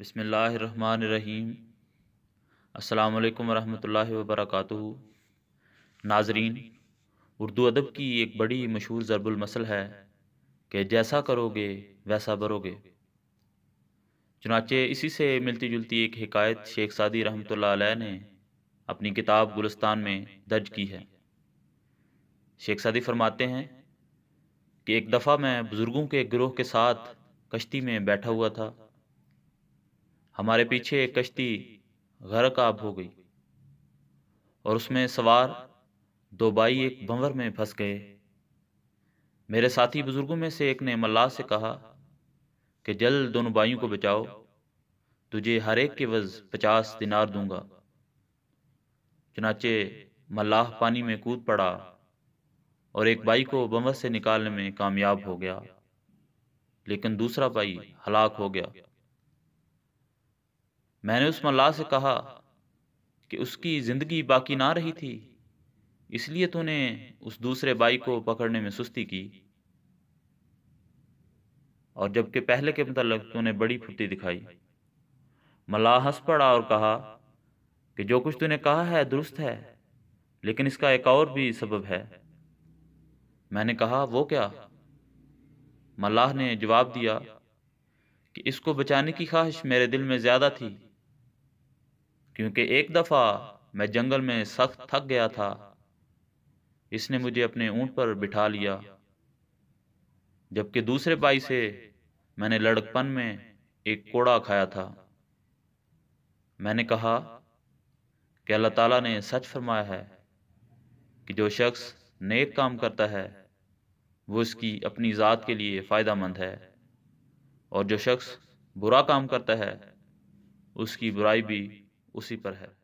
बसमीम अल्लाम वरहमल वबरक नाजरीन उर्दू अदब की एक बड़ी मशहूर ज़रबुलमसल है कि जैसा करोगे वैसा बरोगे चुनाचे इसी से मिलती जुलती एक हकायत शेख सादी रहमत ने अपनी किताब गुलस्तान में दर्ज की है शेख सादी फरमाते हैं कि एक दफ़ा मैं बुज़ुर्गों के गिरोह के साथ कश्ती में बैठा हुआ था हमारे पीछे एक कश्ती गरकाब हो गई और उसमें सवार दो बाई एक भंवर में फंस गए मेरे साथी बुजुर्गों में से एक ने मल्लाह से कहा कि जल्द दोनों भाइयों को बचाओ तुझे हर एक के वज पचास दिनार दूंगा चुनाचे मल्लाह पानी में कूद पड़ा और एक बाई को बंवर से निकालने में कामयाब हो गया लेकिन दूसरा भाई हलाक हो गया मैंने उस मल्लाह से कहा कि उसकी ज़िंदगी बाकी ना रही थी इसलिए तूने उस दूसरे बाई को पकड़ने में सुस्ती की और जबकि पहले के मतलब तूने बड़ी फुर्ती दिखाई मल्लाह हंस पड़ा और कहा कि जो कुछ तूने कहा है दुरुस्त है लेकिन इसका एक और भी सबब है मैंने कहा वो क्या मल्लाह ने जवाब दिया कि इसको बचाने की ख्वाहिश मेरे दिल में ज़्यादा थी क्योंकि एक दफ़ा मैं जंगल में सख्त थक गया था इसने मुझे अपने ऊँट पर बिठा लिया जबकि दूसरे पाई से मैंने लड़कपन में एक कोड़ा खाया था मैंने कहा कि अल्लाह ताला ने सच फरमाया है कि जो शख्स नेक काम करता है वो इसकी अपनी ज़ात के लिए फ़ायदा मंद है और जो शख्स बुरा काम करता है उसकी बुराई भी उसी पर है